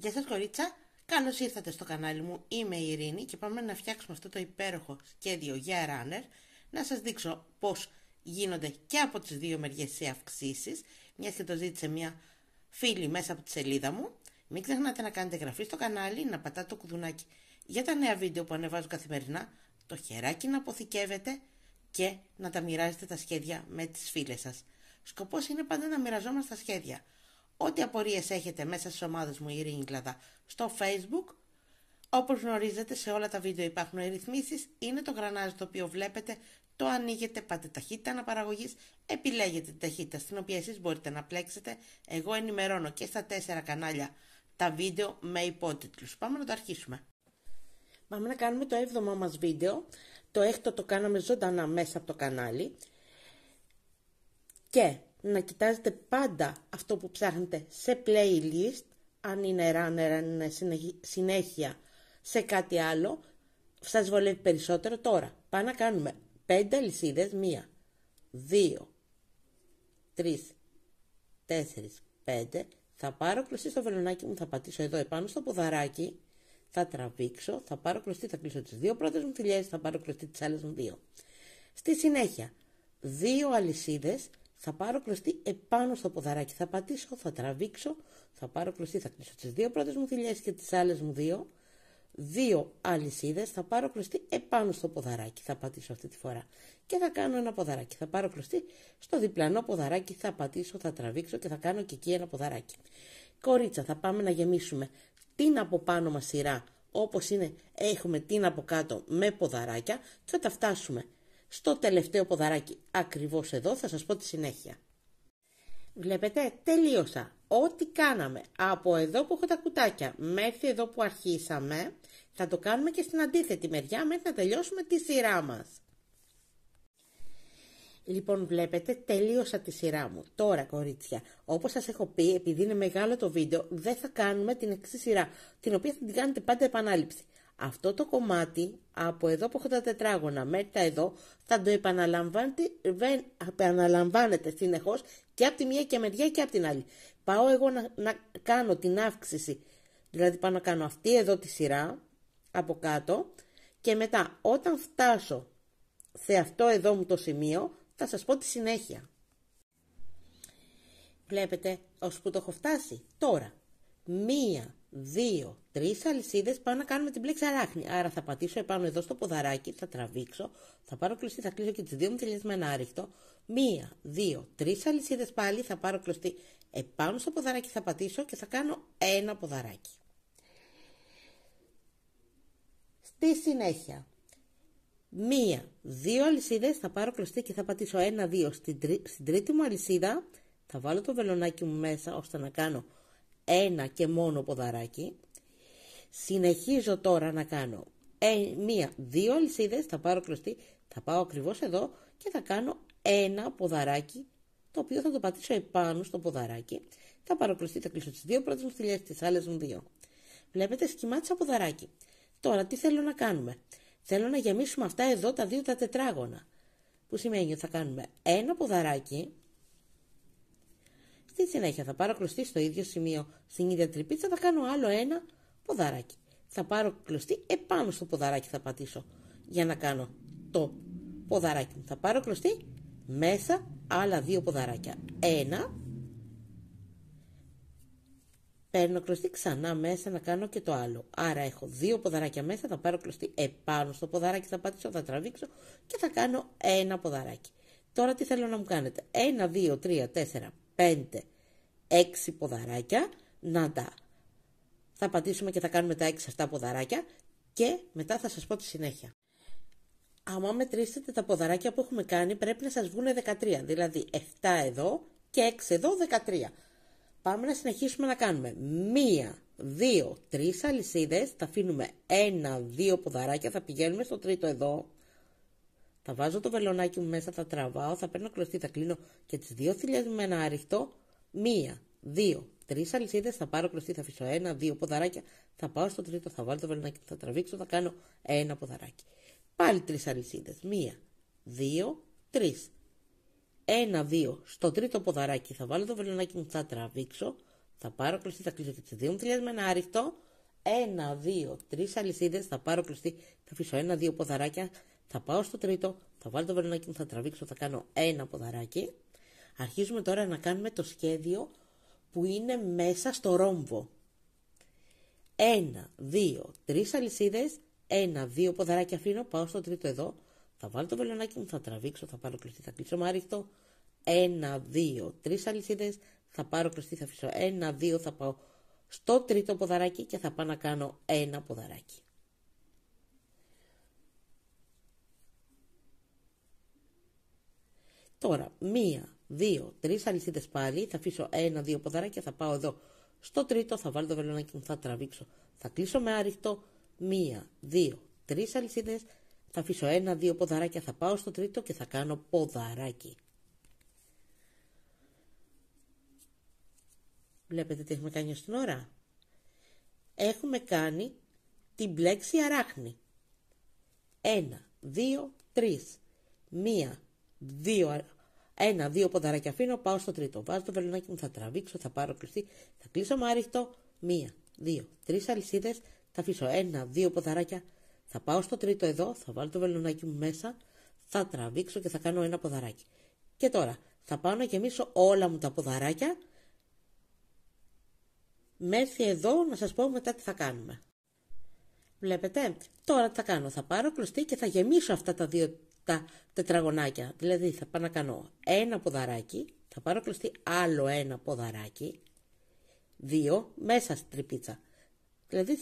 Γεια σας κορίτσα, καλώς ήρθατε στο κανάλι μου, είμαι η Ειρήνη και πάμε να φτιάξουμε αυτό το υπέροχο σχέδιο για runner να σας δείξω πως γίνονται και από τις δύο μεριές οι αυξήσεις, μιας και το ζήτησε μια φίλη μέσα από τη σελίδα μου μην ξεχνάτε να κάνετε εγγραφή στο κανάλι, να πατάτε το κουδουνάκι για τα νέα βίντεο που ανεβάζω καθημερινά το χεράκι να αποθηκεύετε και να τα μοιράζετε τα σχέδια με τις φίλες σας Σκοπός είναι πάντα να μοιραζόμαστε τα σχέδια Ό,τι απορίες έχετε μέσα στις ομάδες μου η Ειρήνη στο facebook, όπως γνωρίζετε σε όλα τα βίντεο υπάρχουν ρυθμίσεις, είναι το γρανάζι το οποίο βλέπετε, το ανοίγετε, πάτε ταχύτητα αναπαραγωγής, επιλέγετε την ταχύτητα στην οποία εσείς μπορείτε να πλέξετε, εγώ ενημερώνω και στα τέσσερα κανάλια τα βίντεο με υπότιτλους. Πάμε να το αρχίσουμε. Πάμε να κάνουμε το 7ο μας βίντεο. Το έκτο το κάναμε ζωντανά μέσα από το κανάλι. Και να κοιτάζετε πάντα αυτό που ψάχνετε σε playlist, αν είναι runner, αν είναι συνέχεια σε κάτι άλλο, σας βολεύει περισσότερο τώρα. Πάμε να κάνουμε 5 αλυσίδε, 1, 2, 3, 4, 5. Θα πάρω κλωστή στο βελονάκι μου, θα πατήσω εδώ επάνω στο ποδαράκι, θα τραβήξω, θα πάρω κλωστή, θα κλείσω τις δύο πρώτες μου θηλιές, θα πάρω κλωστή τις άλλες μου δύο. Στη συνέχεια, δύο αλυσίδες θα πάρω κλωστή επάνω στο ποδαράκι. Θα πατήσω, θα τραβήξω, θα πάρω κλωστή, θα κλείσω τις δύο πρώτες μου θηλιές και τις άλλες μου δύο. Δύο αλυσίδες, θα πάρω κλωστή επάνω στο ποδαράκι. Θα πατήσω αυτή τη φορά. Και θα κάνω ένα ποδαράκι. Θα πάρω κλωστή στο διπλανό ποδαράκι, θα πατήσω, θα τραβήξω και θα κάνω και εκεί ένα ποδαράκι. Κορίτσα, θα πάμε να γεμίσουμε την από πάνω μας σειρά. Όπως είναι, έχουμε την από κάτω με ποδαράκια. Και όταν φτάσουμε στο τελευταίο ποδαράκι. Ακριβώς εδώ θα σας πω τη συνέχεια. Βλέπετε, τελείωσα. Ό,τι κάναμε από εδώ που έχω τα κουτάκια μέχρι εδώ που αρχίσαμε, θα το κάνουμε και στην αντίθετη μεριά μέχρι να τελειώσουμε τη σειρά μας. Λοιπόν, βλέπετε, τελείωσα τη σειρά μου. Τώρα, κορίτσια, όπως σας έχω πει, επειδή είναι μεγάλο το βίντεο, δεν θα κάνουμε την εξή σειρά, την οποία θα την κάνετε πάντα επανάληψη. Αυτό το κομμάτι από εδώ που έχω τα τετράγωνα μέχρι τα εδώ θα το επαναλαμβάνετε, συνεχώ συνεχώς και από τη μία και μεριά και από την άλλη. Πάω εγώ να, κάνω την αύξηση, δηλαδή πάω να κάνω αυτή εδώ τη σειρά από κάτω και μετά όταν φτάσω σε αυτό εδώ μου το σημείο θα σας πω τη συνέχεια. Βλέπετε ως που το έχω φτάσει τώρα. Μία, 2-3 αλυσίδες πάω να κάνουμε την πλέξη αράχνη. Άρα θα πατήσω επάνω εδώ στο ποδαράκι, θα τραβήξω, θα πάρω κλωστή, θα κλείσω και τις δύο μου ενα άριχτο. Μία, δύο, τρεις αλυσίδες πάλι, θα πάρω κλωστή επάνω στο ποδαράκι, θα πατήσω και θα κάνω ένα ποδαράκι. Στη συνέχεια, μία, δύο αλυσίδες, θα πάρω κλωστή και θα πατήσω ένα, δύο στην, τρί, στην τρίτη μου αλυσίδα. Θα βάλω το βελονάκι μου μέσα ώστε να κάνω ένα και μόνο ποδαράκι. Συνεχίζω τώρα να κάνω ε, μία, δύο αλυσίδες, θα πάρω κλωστή, θα πάω ακριβώς εδώ και θα κάνω ένα ποδαράκι το οποίο θα το πατήσω επάνω στο ποδαράκι. Θα πάρω κλωστή, θα κλείσω τις δύο πρώτες μου θηλιές τις άλλες μου δύο. Βλέπετε, σχημάτισα ποδαράκι. Τώρα τι θέλω να κάνουμε. Θέλω να γεμίσουμε αυτά εδώ τα δύο τα τετράγωνα. Που σημαίνει ότι θα κάνουμε ένα ποδαράκι Στη συνέχεια θα πάρω κλωστή στο ίδιο σημείο στην ίδια τρυπίτσα, θα κάνω άλλο ένα ποδαράκι. Θα πάρω κλωστή επάνω στο ποδαράκι θα πατήσω για να κάνω το ποδαράκι μου. Θα πάρω κλωστή μέσα άλλα δύο ποδαράκια. Ένα. Παίρνω κλωστή ξανά μέσα να κάνω και το άλλο. Άρα έχω δύο ποδαράκια μέσα, θα πάρω κλωστή επάνω στο ποδαράκι, θα πατήσω, θα τραβήξω και θα κάνω ένα ποδαράκι. Τώρα τι θέλω να μου κάνετε. ένα, 2, 3, 4, 5, έξι ποδαράκια, να τα. Θα πατήσουμε και θα κάνουμε τα έξι αυτά ποδαράκια και μετά θα σας πω τη συνέχεια. Άμα μετρήσετε τα ποδαράκια που έχουμε κάνει πρέπει να σας βγουν 13, δηλαδή 7 εδώ και 6 εδώ 13. Πάμε να συνεχίσουμε να κάνουμε 1 2 3 αλυσίδες, θα αφήνουμε 1 2 ποδαράκια, θα πηγαίνουμε στο τρίτο εδώ, θα βάζω το βελονάκι μου μέσα, θα τραβάω, θα παίρνω κλωστή, θα κλείνω και τις δύο θηλιές μου με ένα άριχτο, μία, δύο, τρεις αλυσίδες, θα πάρω κλωστή, θα αφήσω ένα, δύο ποδαράκια, θα πάω στο τρίτο, θα βάλω το βελνάκι, θα τραβήξω, θα κάνω ένα ποδαράκι. Πάλι τρεις αλυσίδες. Μία, δύο, τρεις. Ένα, δύο, στο τρίτο ποδαράκι θα βάλω το βελονάκι μου, θα τραβήξω, θα πάρω κλειστή, θα κλείσω και τις δύο μου θηλιέ με ένα άριχτο. Ένα, δύο, τρεις αλυσίδες, θα πάρω κλειστή, θα αφήσω ένα, δύο ποδαράκια, θα πάω στο τρίτο, θα βάλω το βελονάκι μου, θα τραβήξω, θα κάνω ένα ποδαράκι. Αρχίζουμε τώρα να κάνουμε το σχέδιο που είναι μέσα στο ρόμβο. Ένα, δύο, τρεις αλυσίδες, ένα, δύο ποδαράκια αφήνω, πάω στο τρίτο εδώ, θα βάλω το βελονάκι μου, θα τραβήξω, θα πάρω κλειστή, θα κλείσω μάριχτο, ένα, δύο, τρεις αλυσίδες, θα πάρω κλειστή, θα αφήσω ένα, δύο, θα πάω στο τρίτο ποδαράκι και θα πάω να κάνω ένα ποδαράκι. Τώρα, μία, δύο, τρεις αλυσίδες πάλι, θα αφήσω ένα-δύο ποδαράκια, θα πάω εδώ. Στο τρίτο θα βάλω το βελονάκι μου, θα τραβήξω. Θα κλείσω με άριχτο, μία, δύο, τρεις αλυσίδες, θα αφήσω ένα-δύο ποδαράκια, θα πάω στο τρίτο και θα κάνω ποδαράκι. Βλέπετε τι έχουμε κάνει στην ώρα. Έχουμε κάνει την πλέξη αράχνη. Ένα, δύο, τρεις. Μία, δύο, ένα-δύο ποδαράκια αφήνω, πάω στο τρίτο. Βάζω το βελονάκι μου, θα τραβήξω, θα πάρω κλειστή, θα κλείσω αριχτο Μία, δύο, τρεις αλυσίδες, θα αφήσω ένα-δύο ποδαράκια. Θα πάω στο τρίτο εδώ, θα βάλω το βελονάκι μου μέσα, θα τραβήξω και θα κάνω ένα ποδαράκι. Και τώρα θα πάω να γεμίσω όλα μου τα ποδαράκια μέχρι εδώ να σας πω μετά τι θα κάνουμε. Βλέπετε, τώρα τι θα κάνω, θα πάρω κλωστή και θα γεμίσω αυτά τα δύο τα τετραγωνάκια. Δηλαδή θα πάω να κάνω ένα ποδαράκι, θα πάρω κλωστή άλλο ένα ποδαράκι, δύο μέσα στην τρυπίτσα. Δηλαδή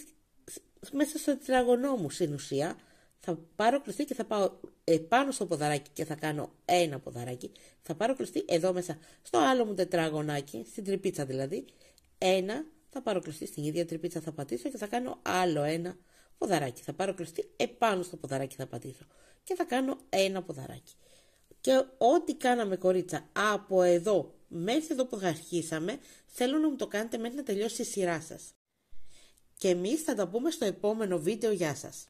μέσα στο τετραγωνό μου στην ουσία θα πάρω κλωστή και θα πάω επάνω στο ποδαράκι και θα κάνω ένα ποδαράκι. Θα πάρω κλωστή εδώ μέσα στο άλλο μου τετραγωνάκι, στην τρυπίτσα δηλαδή, ένα θα πάρω κλωστή στην ίδια τρυπίτσα θα πατήσω και θα κάνω άλλο ένα ποδαράκι. Θα πάρω κλωστή, επάνω στο ποδαράκι θα πατήσω και θα κάνω ένα ποδαράκι. Και ό,τι κάναμε κορίτσα από εδώ μέχρι εδώ που αρχίσαμε, θέλω να μου το κάνετε μέχρι να τελειώσει η σειρά σας. Και εμείς θα τα πούμε στο επόμενο βίντεο. Γεια σας!